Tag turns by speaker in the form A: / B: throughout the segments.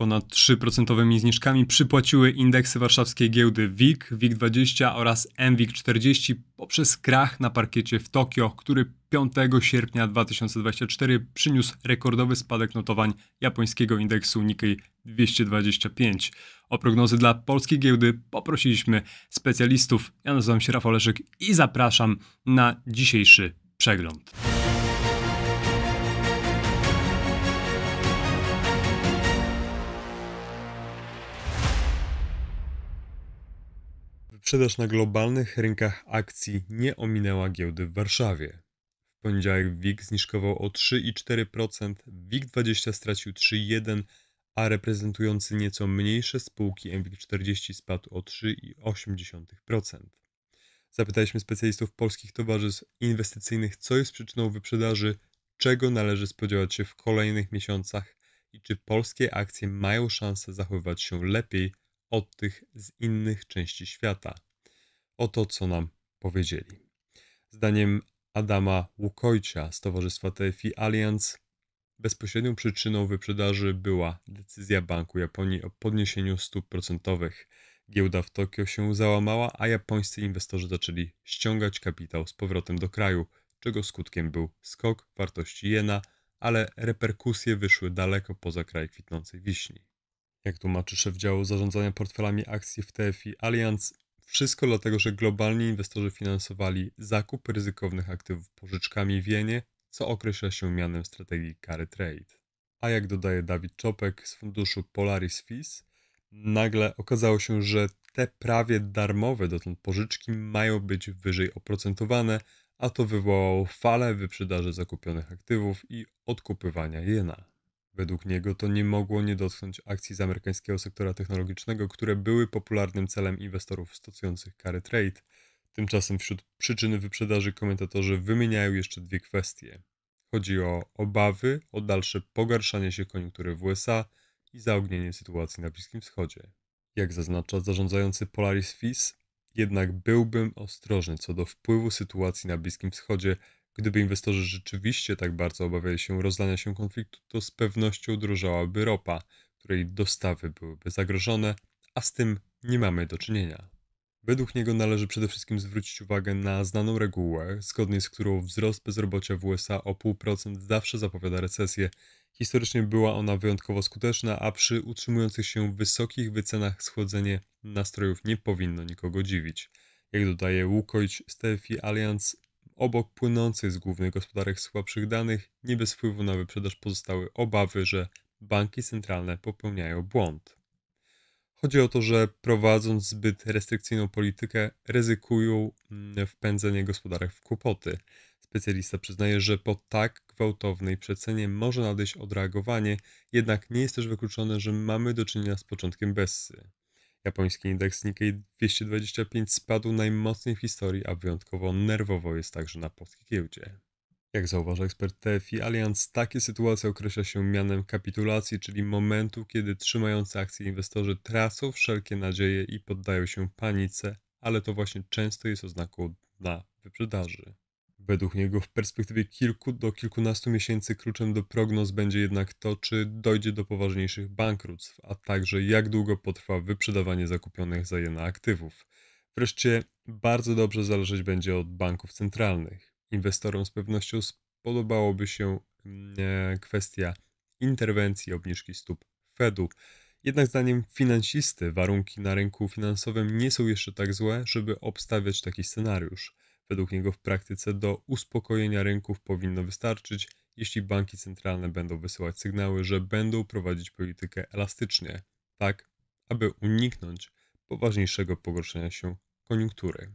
A: Ponad 3% zniżkami przypłaciły indeksy warszawskiej giełdy WIG, WIG20 oraz MWIG40 poprzez krach na parkiecie w Tokio, który 5 sierpnia 2024 przyniósł rekordowy spadek notowań japońskiego indeksu Nikkei 225. O prognozy dla polskiej giełdy poprosiliśmy specjalistów. Ja nazywam się Rafał Leszek i zapraszam na dzisiejszy przegląd. Wyprzedaż na globalnych rynkach akcji nie ominęła giełdy w Warszawie. W poniedziałek WIG zniżkował o 3,4%, WIG20 stracił 3,1%, a reprezentujący nieco mniejsze spółki MWIG40 spadł o 3,8%. Zapytaliśmy specjalistów polskich towarzystw inwestycyjnych, co jest przyczyną wyprzedaży, czego należy spodziewać się w kolejnych miesiącach i czy polskie akcje mają szansę zachowywać się lepiej od tych z innych części świata. Oto co nam powiedzieli. Zdaniem Adama Łukojcia z Towarzystwa TFI Alliance, bezpośrednią przyczyną wyprzedaży była decyzja Banku Japonii o podniesieniu stóp procentowych. Giełda w Tokio się załamała, a japońscy inwestorzy zaczęli ściągać kapitał z powrotem do kraju, czego skutkiem był skok wartości jena, ale reperkusje wyszły daleko poza kraj kwitnącej wiśni. Jak tłumaczy szef działu zarządzania portfelami akcji w TFI Allianz, wszystko dlatego, że globalni inwestorzy finansowali zakup ryzykownych aktywów pożyczkami w jenie, co określa się mianem strategii carry trade. A jak dodaje Dawid Czopek z funduszu Polaris FIS, nagle okazało się, że te prawie darmowe dotąd pożyczki mają być wyżej oprocentowane, a to wywołało falę wyprzedaży zakupionych aktywów i odkupywania jena. Według niego to nie mogło nie dotknąć akcji z amerykańskiego sektora technologicznego, które były popularnym celem inwestorów stosujących kary trade. Tymczasem wśród przyczyn wyprzedaży komentatorzy wymieniają jeszcze dwie kwestie. Chodzi o obawy o dalsze pogarszanie się koniunktury w USA i zaognienie sytuacji na Bliskim Wschodzie. Jak zaznacza zarządzający Polaris FIS, jednak byłbym ostrożny co do wpływu sytuacji na Bliskim Wschodzie Gdyby inwestorzy rzeczywiście tak bardzo obawiali się rozlania się konfliktu, to z pewnością drożałaby ropa, której dostawy byłyby zagrożone, a z tym nie mamy do czynienia. Według niego należy przede wszystkim zwrócić uwagę na znaną regułę, zgodnie z którą wzrost bezrobocia w USA o 0,5% zawsze zapowiada recesję. Historycznie była ona wyjątkowo skuteczna, a przy utrzymujących się wysokich wycenach schłodzenie nastrojów nie powinno nikogo dziwić. Jak dodaje Łukoić Steffi Alliance, obok płynących z głównych gospodarek słabszych danych, nie bez wpływu na wyprzedaż pozostały obawy, że banki centralne popełniają błąd. Chodzi o to, że prowadząc zbyt restrykcyjną politykę, ryzykują mm, wpędzenie gospodarek w kłopoty. Specjalista przyznaje, że po tak gwałtownej przecenie może nadejść odreagowanie, jednak nie jest też wykluczone, że mamy do czynienia z początkiem bessy. Japoński indeks Nikkei 225 spadł najmocniej w historii, a wyjątkowo nerwowo jest także na polskiej giełdzie. Jak zauważa ekspert TFI Allianz, takie sytuacje określa się mianem kapitulacji, czyli momentu, kiedy trzymający akcje inwestorzy tracą wszelkie nadzieje i poddają się panice, ale to właśnie często jest oznaką dna wyprzedaży. Według niego w perspektywie kilku do kilkunastu miesięcy kluczem do prognoz będzie jednak to, czy dojdzie do poważniejszych bankructw, a także jak długo potrwa wyprzedawanie zakupionych za jena aktywów. Wreszcie bardzo dobrze zależeć będzie od banków centralnych. Inwestorom z pewnością spodobałoby się mm, e, kwestia interwencji obniżki stóp Fedu. Jednak zdaniem finansisty warunki na rynku finansowym nie są jeszcze tak złe, żeby obstawiać taki scenariusz. Według niego w praktyce do uspokojenia rynków powinno wystarczyć, jeśli banki centralne będą wysyłać sygnały, że będą prowadzić politykę elastycznie, tak aby uniknąć poważniejszego pogorszenia się koniunktury.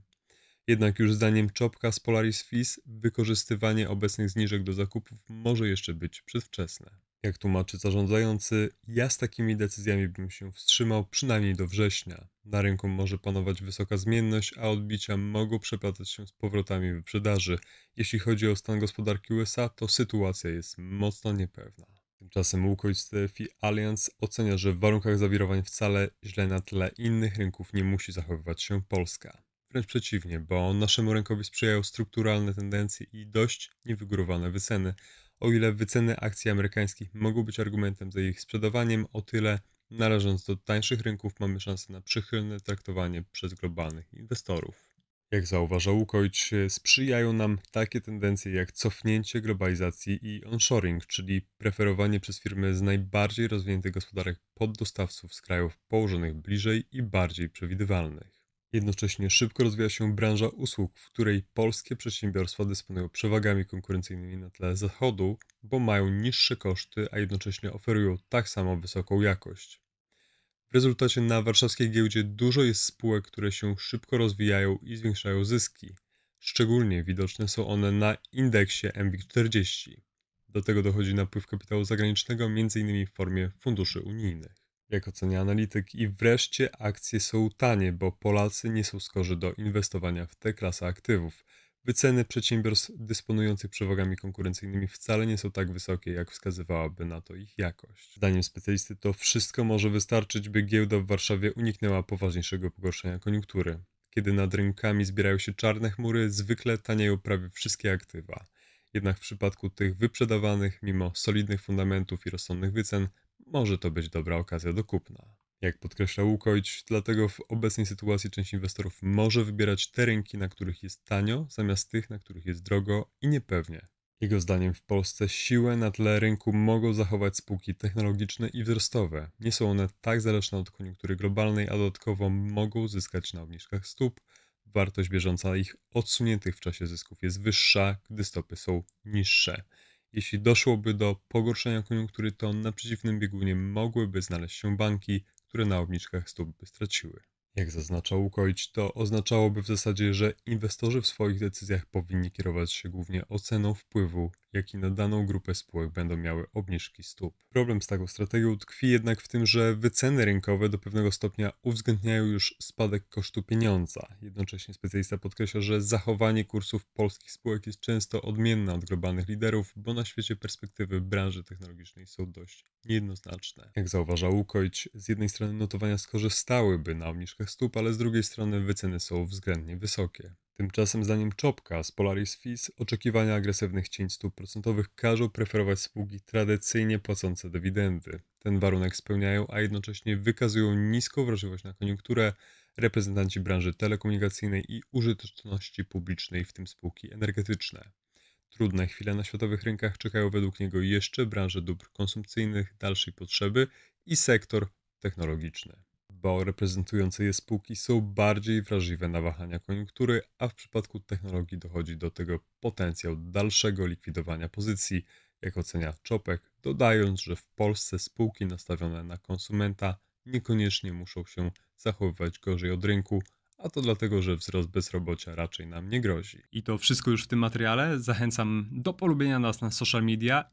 A: Jednak już zdaniem Czopka z Polaris Fis wykorzystywanie obecnych zniżek do zakupów może jeszcze być przedwczesne. Jak tłumaczy zarządzający, ja z takimi decyzjami bym się wstrzymał przynajmniej do września. Na rynku może panować wysoka zmienność, a odbicia mogą przeplatać się z powrotami wyprzedaży. Jeśli chodzi o stan gospodarki USA, to sytuacja jest mocno niepewna. Tymczasem Łukoil TFI Alliance ocenia, że w warunkach zawirowań wcale źle na tle innych rynków nie musi zachowywać się Polska. Wręcz przeciwnie, bo naszemu rynkowi sprzyjają strukturalne tendencje i dość niewygórowane wyceny, o ile wyceny akcji amerykańskich mogą być argumentem za ich sprzedawaniem, o tyle należąc do tańszych rynków mamy szansę na przychylne traktowanie przez globalnych inwestorów. Jak zauważał Łukoć, sprzyjają nam takie tendencje jak cofnięcie globalizacji i onshoring, czyli preferowanie przez firmy z najbardziej rozwiniętych gospodarek poddostawców z krajów położonych bliżej i bardziej przewidywalnych. Jednocześnie szybko rozwija się branża usług, w której polskie przedsiębiorstwa dysponują przewagami konkurencyjnymi na tle zachodu, bo mają niższe koszty, a jednocześnie oferują tak samo wysoką jakość. W rezultacie na warszawskiej giełdzie dużo jest spółek, które się szybko rozwijają i zwiększają zyski. Szczególnie widoczne są one na indeksie MWIG40. Do tego dochodzi napływ kapitału zagranicznego m.in. w formie funduszy unijnych jak ocenia analityk. I wreszcie akcje są tanie, bo Polacy nie są skorzy do inwestowania w tę klasę aktywów. Wyceny przedsiębiorstw dysponujących przewagami konkurencyjnymi wcale nie są tak wysokie, jak wskazywałaby na to ich jakość. Zdaniem specjalisty to wszystko może wystarczyć, by giełda w Warszawie uniknęła poważniejszego pogorszenia koniunktury. Kiedy nad rynkami zbierają się czarne chmury, zwykle tanieją prawie wszystkie aktywa. Jednak w przypadku tych wyprzedawanych, mimo solidnych fundamentów i rozsądnych wycen, może to być dobra okazja do kupna. Jak podkreśla Łukoić, dlatego w obecnej sytuacji część inwestorów może wybierać te rynki, na których jest tanio, zamiast tych, na których jest drogo i niepewnie. Jego zdaniem w Polsce siłę na tle rynku mogą zachować spółki technologiczne i wzrostowe. Nie są one tak zależne od koniunktury globalnej, a dodatkowo mogą zyskać na obniżkach stóp. Wartość bieżąca ich odsuniętych w czasie zysków jest wyższa, gdy stopy są niższe. Jeśli doszłoby do pogorszenia koniunktury, to na przeciwnym biegunie mogłyby znaleźć się banki, które na obniżkach stóp by straciły. Jak zaznaczał Ukoić, to oznaczałoby w zasadzie, że inwestorzy w swoich decyzjach powinni kierować się głównie oceną wpływu jak i na daną grupę spółek będą miały obniżki stóp. Problem z taką strategią tkwi jednak w tym, że wyceny rynkowe do pewnego stopnia uwzględniają już spadek kosztu pieniądza. Jednocześnie specjalista podkreśla, że zachowanie kursów polskich spółek jest często odmienne od globalnych liderów, bo na świecie perspektywy branży technologicznej są dość niejednoznaczne. Jak zauważa Łukoić, z jednej strony notowania skorzystałyby na obniżkach stóp, ale z drugiej strony wyceny są względnie wysokie. Tymczasem zdaniem Czopka z Polaris Fis oczekiwania agresywnych cięć stóp procentowych każą preferować spółki tradycyjnie płacące dywidendy. Ten warunek spełniają, a jednocześnie wykazują niską wrażliwość na koniunkturę reprezentanci branży telekomunikacyjnej i użyteczności publicznej, w tym spółki energetyczne. Trudne chwile na światowych rynkach czekają według niego jeszcze branże dóbr konsumpcyjnych, dalszej potrzeby i sektor technologiczny. IPO reprezentujące je spółki są bardziej wrażliwe na wahania koniunktury, a w przypadku technologii dochodzi do tego potencjał dalszego likwidowania pozycji, jak ocenia Czopek, dodając, że w Polsce spółki nastawione na konsumenta niekoniecznie muszą się zachowywać gorzej od rynku, a to dlatego, że wzrost bezrobocia raczej nam nie grozi. I to wszystko już w tym materiale. Zachęcam do polubienia nas na social media